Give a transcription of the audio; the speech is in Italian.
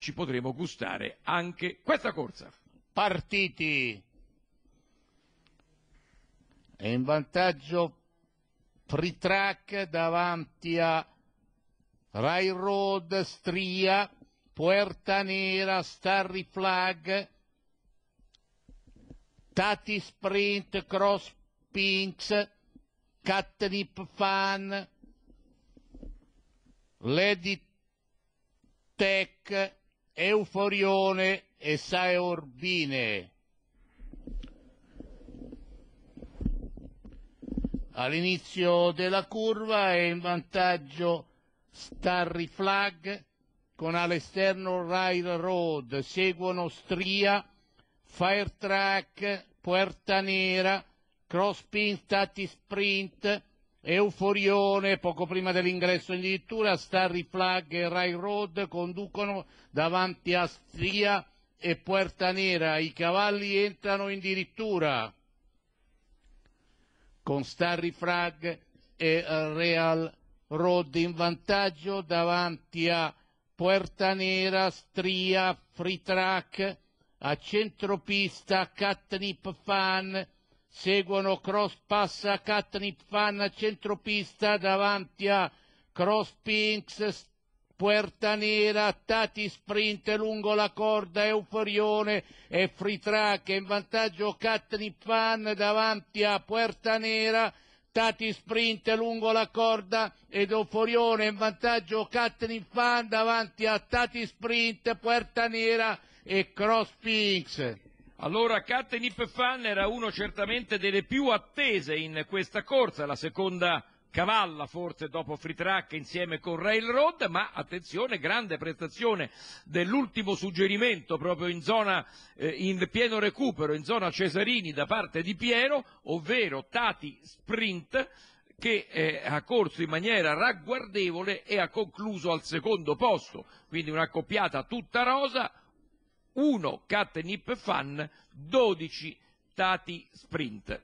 ci potremo gustare anche questa corsa. Partiti. È in vantaggio Pritrack davanti a Railroad Stria, Puerta Nera, Starry Flag, Tati Sprint, Cross Pinks, Catnip Fan, Lady Tech, Euforione e Saorbine. All'inizio della curva è in vantaggio Starry Flag con all'esterno Railroad, seguono Stria, Firetrack, Puerta Nera, Crosspin, Tati Sprint, Euforione, poco prima dell'ingresso in dirittura, Starry Flag e Rai Road conducono davanti a Stria e Puerta Nera. I cavalli entrano in dirittura con Starry Flag e Real Road in vantaggio davanti a Puerta Nera, Stria, Free Track, a centropista Catnip Fan, Seguono cross passa Katnip Fan a centropista davanti a Cross Pinks, Puerta Nera, Tati sprint lungo la corda, Euforione e free track in vantaggio Katnip Fan davanti a Puerta Nera. Tati sprint lungo la corda ed Euforione in vantaggio Katnip Fan davanti a Tati sprint, Puerta Nera e Cross Pinks. Allora Kattenip Fan era uno certamente delle più attese in questa corsa, la seconda cavalla forse dopo Free Track insieme con Railroad, ma attenzione, grande prestazione dell'ultimo suggerimento proprio in zona eh, in pieno recupero, in zona Cesarini da parte di Piero, ovvero Tati Sprint che eh, ha corso in maniera ragguardevole e ha concluso al secondo posto, quindi una coppiata tutta rosa 1 cat nip fan, 12 tati sprint.